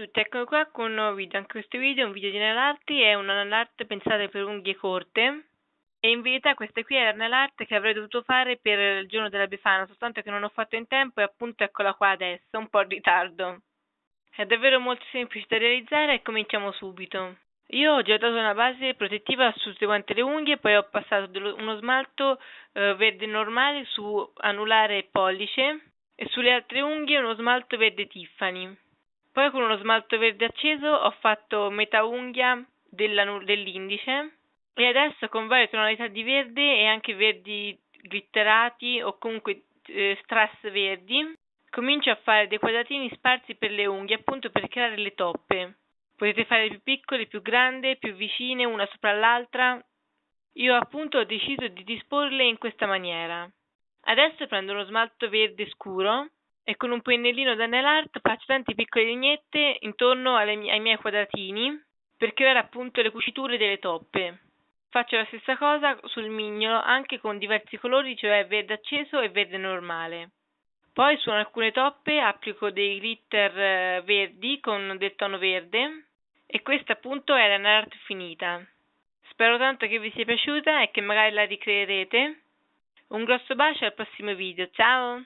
tutti, eccomi qua con un nuovo video. Anche questo video è un video di nail art, è una nail art pensata per unghie corte. E in verità questa qui è la nail art che avrei dovuto fare per il giorno della Befana, soltanto che non ho fatto in tempo e appunto eccola qua adesso, un po' in ritardo. È davvero molto semplice da realizzare e cominciamo subito. Io ho già dato una base protettiva su tutte quante le unghie, poi ho passato uno smalto eh, verde normale su anulare e pollice e sulle altre unghie uno smalto verde Tiffany. Poi con uno smalto verde acceso ho fatto metà unghia della, dell'indice e adesso con varie tonalità di verde e anche verdi glitterati o comunque eh, strass verdi comincio a fare dei quadratini sparsi per le unghie appunto per creare le toppe. Potete fare più piccole, più grandi, più vicine una sopra l'altra. Io appunto ho deciso di disporle in questa maniera. Adesso prendo uno smalto verde scuro e con un pennellino da nail art faccio tante piccole lineette intorno mie, ai miei quadratini per creare appunto le cuciture delle toppe. Faccio la stessa cosa sul mignolo anche con diversi colori, cioè verde acceso e verde normale. Poi su alcune toppe applico dei glitter eh, verdi con del tono verde e questa appunto è la nail art finita. Spero tanto che vi sia piaciuta e che magari la ricreerete. Un grosso bacio al prossimo video, ciao!